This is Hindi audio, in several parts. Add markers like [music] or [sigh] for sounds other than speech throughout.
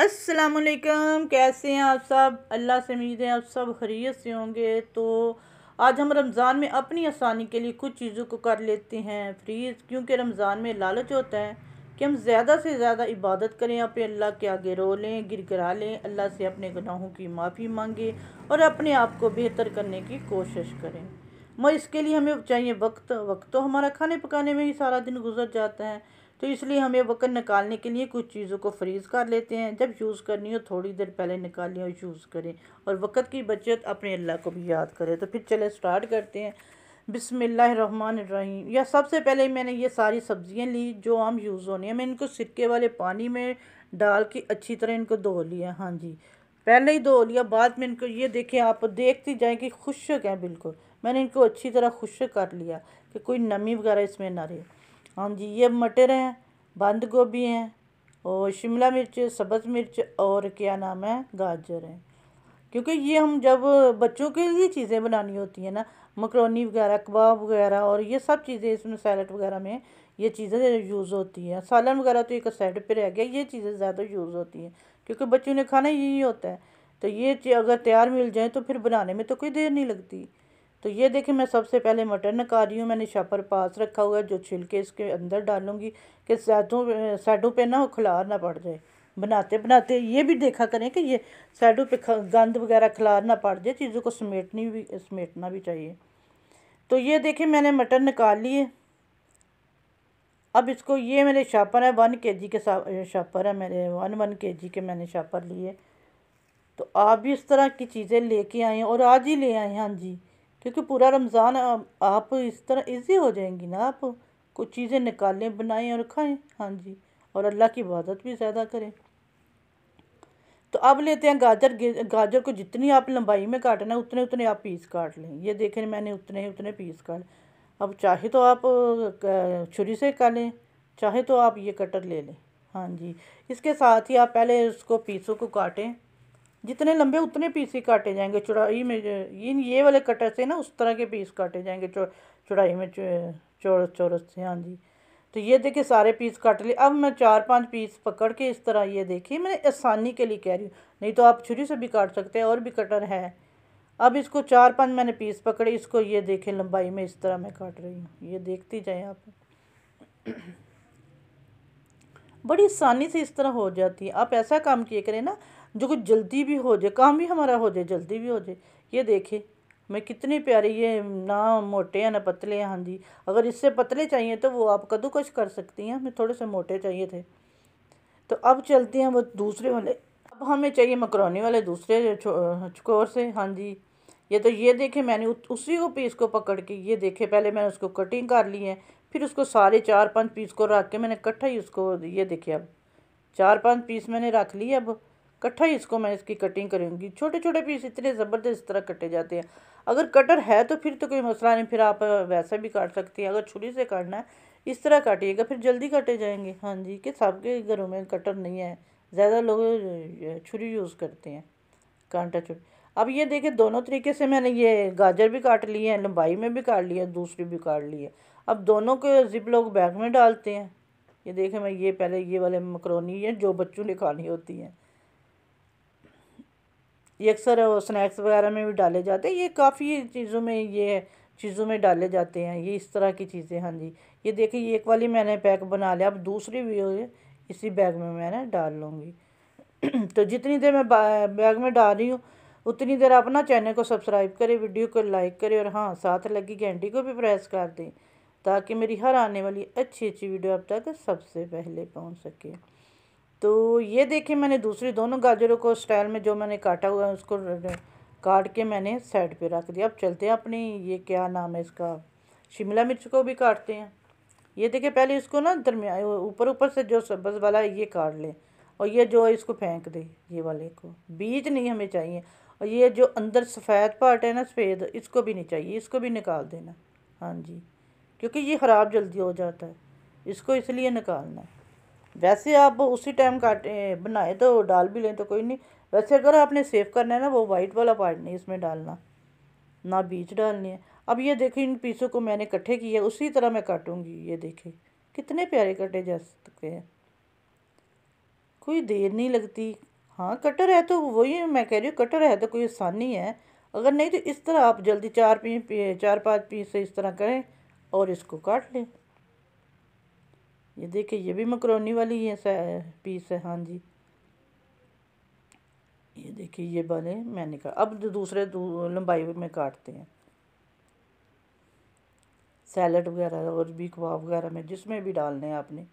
असलकम कैसे हैं आप सब अल्लाह से उम्मीद है आप सब खरीत से होंगे तो आज हम रमज़ान में अपनी आसानी के लिए कुछ चीज़ों को कर लेते हैं फ्रीज क्योंकि रमज़ान में लालच होता है कि हम ज़्यादा से ज़्यादा इबादत करें अपने अल्लाह के आगे रो लें गिर गिरा लें अल्लाह से अपने गुनाहों की माफ़ी मांगें और अपने आप को बेहतर करने की कोशिश करें मगर इसके लिए हमें चाहिए वक्त वक्त तो हमारा खाने पकाने में ही सारा दिन गुजर जाता है तो इसलिए हमें वक़्त निकालने के लिए कुछ चीज़ों को फ्रीज़ कर लेते हैं जब यूज़ करनी हो थोड़ी देर पहले निकालें और यूज़ करें और वक़्त की बचत अपने अल्लाह को भी याद करें तो फिर चले स्टार्ट करते हैं बिसमीम या सबसे पहले मैंने ये सारी सब्ज़ियाँ ली जो आम यूज़ होनी है मैं इनको सिरके वाले पानी में डाल के अच्छी तरह इनको धो लिया हाँ जी पहले ही धो लिया बाद में इनको ये देखें आप देखते जाएँ कि खुशक हैं बिल्कुल मैंने इनको अच्छी तरह खुशक कर लिया कि कोई नमी वगैरह इसमें ना रहे हाँ जी ये मटर हैं बंद गोभी हैं और शिमला मिर्च सब्ज़ मिर्च और क्या नाम है गाजर है क्योंकि ये हम जब बच्चों के लिए चीज़ें बनानी होती हैं ना मकरोनी वगैरह कबाब वगैरह और ये सब चीज़ें इसमें सैलड वगैरह में ये चीज़ें यूज़ होती हैं सालन वगैरह तो एक साइड पे रह गया ये चीज़ें ज़्यादा यूज़ होती हैं क्योंकि बच्चों ने खाना यही होता है तो ये अगर तैयार मिल जाए तो फिर बनाने में तो कोई देर नहीं लगती तो ये देखिए मैं सबसे पहले मटन निकाल रही हूँ मैंने शपर पास रखा हुआ है जो छिलके इसके अंदर डालूंगी कि सैडों सैडों पे ना खिलार ना पड़ जाए बनाते बनाते ये भी देखा करें कि ये साइडों पे गंद वगैरह खिलार ना पड़ जाए चीज़ों को समेटनी भी समेटना भी चाहिए तो ये देखिए मैंने मटन निकाल लिए अब इसको ये मेरे शापर है वन के जी के शापर है मेरे वन वन के जी के मैंने शापर लिए तो आप भी इस तरह की चीज़ें लेके आए हैं और आज ही ले आए हैं हाँ जी क्योंकि पूरा रमज़ान आप इस तरह ईज़ी हो जाएंगी ना आप कुछ चीज़ें निकालें बनाएं और खाएं हाँ जी और अल्लाह की इबादत भी ज़्यादा करें तो अब लेते हैं गाजर गाजर को जितनी आप लंबाई में काटना है उतने उतने आप पीस काट लें ये देखें मैंने उतने ही उतने पीस काट अब चाहे तो आप छुरी से काटें चाहे तो आप ये कटर ले लें हाँ जी इसके साथ ही आप पहले उसको पीसों को काटें जितने लंबे उतने पीस ही काटे जाएंगे चौड़ाई में इन ये वाले कटर से ना उस तरह के पीस काटे जाएंगे चौड़ाई में चौरस चौरस से हाँ जी तो ये देखिए सारे पीस काट लिए अब मैं चार पांच पीस पकड़ के इस तरह ये देखिए मैं आसानी के लिए कह रही हूँ नहीं तो आप छुरी से भी काट सकते हैं और भी कटर है अब इसको चार पाँच मैंने पीस पकड़े इसको ये देखें लंबाई में इस तरह मैं काट रही हूँ ये देखती जाए आप बड़ी आसानी से इस तरह हो जाती है आप ऐसा काम किए करें ना जो कुछ जल्दी भी हो जाए काम भी हमारा हो जाए जल्दी भी हो जाए ये देखे मैं कितनी प्यारी ये ना मोटे हैं ना पतले हैं हाँ जी अगर इससे पतले चाहिए तो वो आप कद्दूकश कर सकती हैं हमें थोड़े से मोटे चाहिए थे तो अब चलते हैं वो दूसरे वाले अब हमें चाहिए मकरोनी वाले दूसरे चकोर से हाँ जी ये तो ये देखे मैंने उसी को पीस को पकड़ के ये देखे पहले मैंने उसको कटिंग कर ली है फिर उसको सारे चार पाँच पीस को रख के मैंने इकट्ठा ही उसको ये देखे अब चार पाँच पीस मैंने रख लिया अब कट्ठा ही इसको मैं इसकी कटिंग करूँगी छोटे छोटे पीस इतने ज़बरदस्त तरह कटे जाते हैं अगर कटर है तो फिर तो कोई मसला नहीं फिर आप वैसा भी काट सकती हैं अगर छुरी से काटना है इस तरह काटिएगा फिर जल्दी काटे जाएंगे हाँ जी कि सबके घरों में कटर नहीं है ज़्यादा लोग छुरी यूज़ करते हैं कांटा छुरी अब ये देखिए दोनों तरीके से मैंने ये गाजर भी काट ली है लंबाई में भी काट ली है दूसरी भी काट ली है अब दोनों को जिप लोग बैग में डालते हैं ये देखें मैं ये पहले ये वाले मकरोनी है जो बच्चों ने खानी होती हैं ये अक्सर स्नैक्स वगैरह में भी डाले जाते हैं ये काफ़ी चीज़ों में ये चीज़ों में डाले जाते हैं ये इस तरह की चीज़ें हाँ जी ये देखिए एक वाली मैंने पैक बना लिया अब दूसरी भी इसी बैग में मैंने डाल लूँगी [clears throat] तो जितनी देर मैं बैग में डाल रही हूँ उतनी देर अपना चैनल को सब्सक्राइब करें वीडियो को लाइक करें और हाँ साथ लगी घंटी को भी प्रेस कर दें ताकि मेरी हर आने वाली अच्छी अच्छी वीडियो अब तक सबसे पहले पहुँच सके तो ये देखिए मैंने दूसरी दोनों गाजरों को स्टाइल में जो मैंने काटा हुआ है उसको काट के मैंने साइड पे रख दिया अब चलते हैं अपनी ये क्या नाम है इसका शिमला मिर्च को भी काटते हैं ये देखिए पहले इसको ना दरमिया ऊपर ऊपर से जो सब्ज़ वाला है ये काट लें और ये जो है इसको फेंक दे ये वाले को बीज नहीं हमें चाहिए और ये जो अंदर सफ़ेद पार्ट है ना सफ़ेद इसको भी नहीं चाहिए इसको भी निकाल देना हाँ जी क्योंकि ये ख़राब जल्दी हो जाता है इसको इसलिए निकालना है वैसे आप उसी टाइम काटे बनाए तो डाल भी लें तो कोई नहीं वैसे अगर आपने सेव करना है ना वो वाइट वाला पार्ट नहीं इसमें डालना ना बीज डालनी है अब ये देखें इन पीसों को मैंने इकट्ठे किए उसी तरह मैं काटूंगी ये देखें कितने प्यारे कटे जा सकते हैं कोई देर नहीं लगती हाँ कटर है तो वही मैं कह रही हूँ कटर है तो कोई आसानी है अगर नहीं तो इस तरह आप जल्दी चार पी चार पाँच पीस इस तरह करें और इसको काट लें ये देखिए ये भी मकरोनी वाली है पीस है हाँ जी ये देखिए ये बने मैंने कहा अब दूसरे दू, लंबाई में काटते हैं सैलड वगैरह और भी कबाब वगैरह में जिसमें भी डालने हैं आपने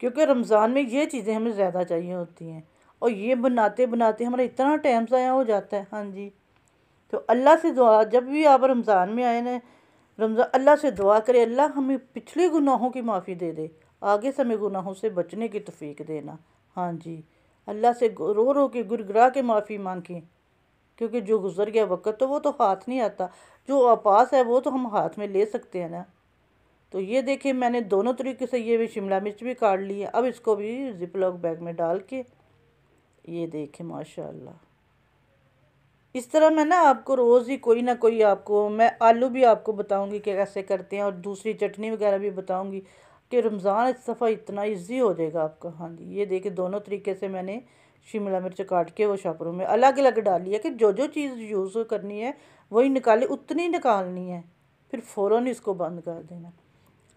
क्योंकि रमज़ान में ये चीज़ें हमें ज़्यादा चाहिए होती हैं और ये बनाते बनाते हमारा इतना टाइम ज़ाया हो जाता है हाँ जी तो अल्लाह से दुआ जब भी आप रमज़ान में आए ना रमज़ान अल्लाह से दुआ करें अल्लाह हमें पिछले गुनाहों की माफ़ी दे दे आगे से गुनाहों से बचने की तफीक देना हाँ जी अल्लाह से रो रो के गुरगरा के माफ़ी मांगें क्योंकि जो गुज़र गया वक्त तो वो तो हाथ नहीं आता जो आपास है वो तो हम हाथ में ले सकते हैं ना तो ये देखिए मैंने दोनों तरीके से ये भी शिमला मिर्च भी काट ली है अब इसको भी जिप लॉक बैग में डाल के ये देखें माशाल्लाह इस तरह मैं ना आपको रोज़ ही कोई ना कोई आपको मैं आलू भी आपको बताऊंगी कि कैसे करते हैं और दूसरी चटनी वगैरह भी बताऊंगी कि रमज़ान इस दफ़ा इतना ईजी हो जाएगा आपका हाँ जी ये देखिए दोनों तरीके से मैंने शिमला मिर्च काट के वो शापरों में अलग अलग डाली है कि जो जो चीज़ यूज़ करनी है वही निकाली उतनी निकालनी है फिर फ़ौर इसको बंद कर देना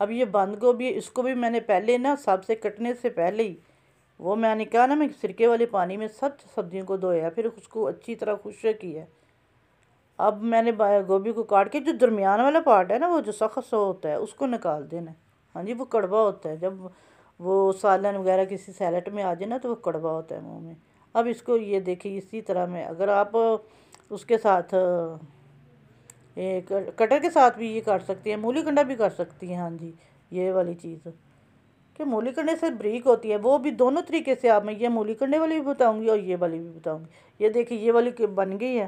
अब ये बंद गोभी इसको भी मैंने पहले ना साहब से कटने से पहले ही वो मैंने कहा ना मैं सिरके वाले पानी में सब सब्जियों को धोया फिर उसको अच्छी तरह खुश किया अब मैंने गोभी को काट के जो दरमियान वाला पार्ट है ना वो जो सख्त होता है उसको निकाल देना हाँ जी वो कड़वा होता है जब वो सालन वगैरह किसी सैलड में आ जाए ना तो वो कड़वा होता है मुँह में अब इसको ये देखिए इसी तरह में अगर आप उसके साथ ये कटर के साथ भी ये काट सकती हैं मूली कंडा भी काट सकती हैं हाँ जी ये वाली चीज़ कि मूली कंडे से ब्रीक होती है वो भी दोनों तरीके से आप मैं ये मूली कंडे वाली भी बताऊंगी और ये वाली भी बताऊंगी ये देखिए ये वाली बन गई है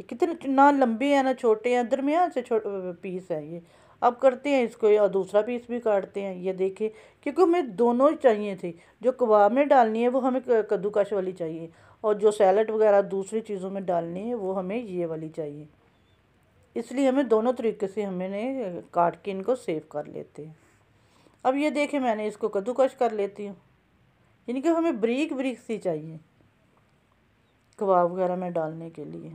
ये कितने ना लंबे हैं ना छोटे हैं दरमियान से छोटे पीस है ये अब करते हैं इसको और दूसरा पीस भी काटते हैं ये देखें क्योंकि हमें दोनों ही चाहिए थे जो कबाब में डालनी है वो हमें कद्दूकश वाली चाहिए और जो सैलड वगैरह दूसरी चीज़ों में डालनी है वो हमें ये वाली चाहिए इसलिए हमें दोनों तरीके से हमने काट के इनको सेव कर लेते हैं अब ये देखें मैंने इसको कद्दूकश कर लेती हूँ यानी कि हमें ब्रीक ब्रीक सी चाहिए कबाब वगैरह में डालने के लिए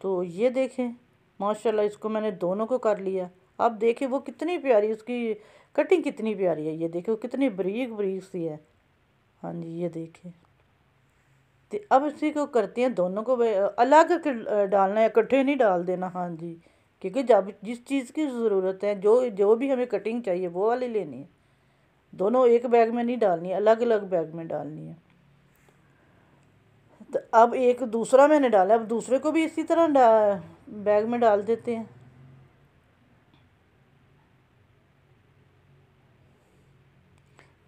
तो ये देखें माशाल्लाह इसको मैंने दोनों को कर लिया अब देखे वो कितनी प्यारी उसकी कटिंग कितनी प्यारी है ये देखे वो कितनी बरीक बरीक सी है हाँ जी ये देखे तो अब इसी को करते हैं दोनों को अलग डालना है इकट्ठे नहीं डाल देना हाँ जी क्योंकि जब जिस चीज़ की ज़रूरत है जो जो भी हमें कटिंग चाहिए वो वाली लेनी है दोनों एक बैग में नहीं डालनी अलग अलग बैग में डालनी है अब एक दूसरा मैंने डाला अब दूसरे को भी इसी तरह बैग में डाल देते हैं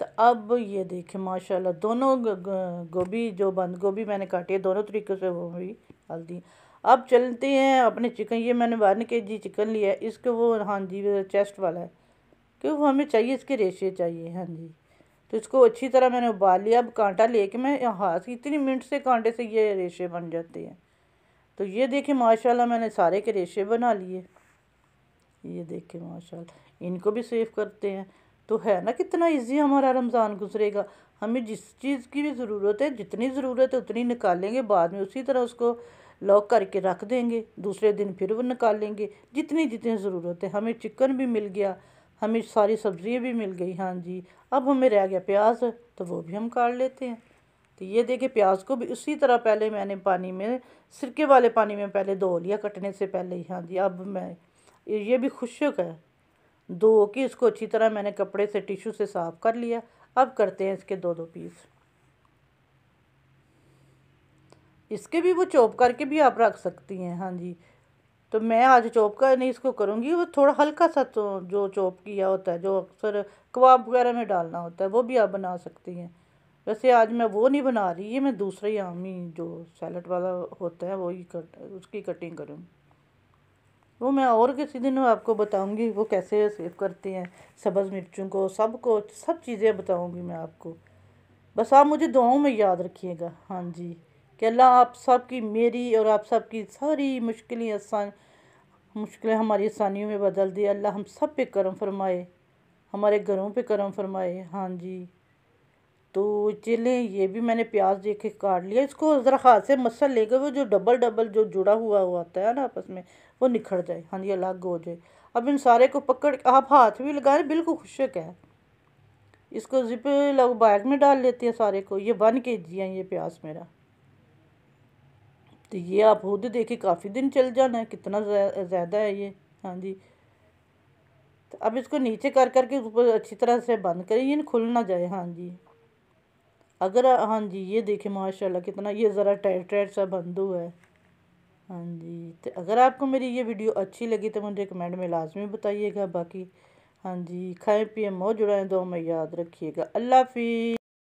तो अब ये देखें माशाल्लाह दोनों गोभी जो बंद गोभी मैंने काटी है दोनों तरीक़े से वो भी डाल दी अब चलते हैं अपने चिकन ये मैंने वन के जी चिकन लिया इसके वो हाँ जी चेस्ट वाला है क्योंकि वो हमें चाहिए इसके रेशे चाहिए हाँ जी तो इसको अच्छी तरह मैंने उबाल लिया अब कांटा लेके मैं हाथ इतनी मिनट से कांटे से ये रेशे बन जाते हैं तो ये देखिए माशाल्लाह मैंने सारे के रेशे बना लिए ये देखिए माशाल्लाह इनको भी सेव करते हैं तो है ना कितना इजी हमारा रमज़ान गुजरेगा हमें जिस चीज़ की भी ज़रूरत है जितनी ज़रूरत है उतनी निकालेंगे बाद में उसी तरह उसको लॉक करके रख देंगे दूसरे दिन फिर वो निकालेंगे जितनी जितनी ज़रूरत है हमें चिकन भी मिल गया हमें सारी सब्ज़ियाँ भी मिल गई हाँ जी अब हमें रह गया प्याज तो वो भी हम काट लेते हैं तो ये देखिए प्याज को भी उसी तरह पहले मैंने पानी में सिरके वाले पानी में पहले धो लिया कटने से पहले ही हाँ जी अब मैं ये भी खुशक है धो के इसको अच्छी तरह मैंने कपड़े से टिशू से साफ़ कर लिया अब करते हैं इसके दो दो पीस इसके भी वो चॉप करके भी आप रख सकती हैं हाँ जी तो मैं आज चॉप का नहीं इसको करूँगी वो थोड़ा हल्का सा तो जो चॉप किया होता है जो अक्सर कबाब वगैरह में डालना होता है वो भी आप बना सकती हैं वैसे आज मैं वो नहीं बना रही ये मैं दूसरे ही आम ही जो सैलड वाला होता है वही कट उसकी कटिंग करूँगी वो मैं और किसी दिन आपको बताऊँगी वो कैसे सेव करते हैं सब्ज़ मिर्चों को सब को सब चीज़ें बताऊँगी मैं आपको बस आप मुझे दुआओं में याद रखिएगा हाँ जी कि अल्लाह आप सब की मेरी और आप सब की सारी मुश्किलें आसान मुश्किलें हमारी आसानियों में बदल दी अल्लाह हम सब पे करम फरमाए हमारे घरों पे करम फरमाए हाँ जी तो चलें ये भी मैंने प्याज देख के काट लिया इसको ज़रा हाथ से मसल ले वो जो डबल डबल जो जुड़ा हुआ हुआ आता है ना आपस में वो निखर जाए हाँ जी अलग हो जाए अब इन सारे को पकड़ आप हाथ भी लगाए बिल्कुल खुशक है इसको जिप लोग बैग में डाल लेते हैं सारे को ये बन के जी हैं ये प्याज मेरा तो ये आप खुद देखिए काफ़ी दिन चल जाना है कितना ज़्यादा है ये हाँ जी तो अब इसको नीचे कर कर के ऊपर अच्छी तरह से बंद करें खुल ना जाए हाँ जी अगर हाँ जी ये देखें माशाल्लाह कितना ये ज़रा टाइट टाइट सा बंद हुआ है हाँ जी तो अगर आपको मेरी ये वीडियो अच्छी लगी तो मुझे कमेंट में लाजमी बताइएगा बाकी हाँ जी खाएँ पिए मौज उड़ाएँ दो में याद रखिएगा अल्लाह हाफि